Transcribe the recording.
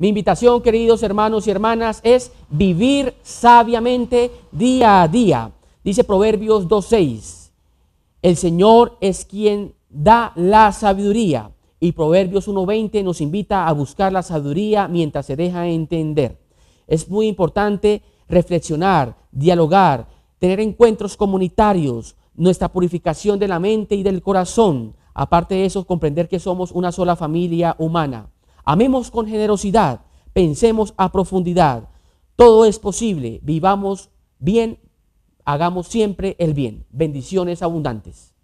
Mi invitación, queridos hermanos y hermanas, es vivir sabiamente día a día. Dice Proverbios 2.6, el Señor es quien da la sabiduría. Y Proverbios 1.20 nos invita a buscar la sabiduría mientras se deja entender. Es muy importante reflexionar, dialogar, tener encuentros comunitarios, nuestra purificación de la mente y del corazón. Aparte de eso, comprender que somos una sola familia humana. Amemos con generosidad, pensemos a profundidad. Todo es posible, vivamos bien, hagamos siempre el bien. Bendiciones abundantes.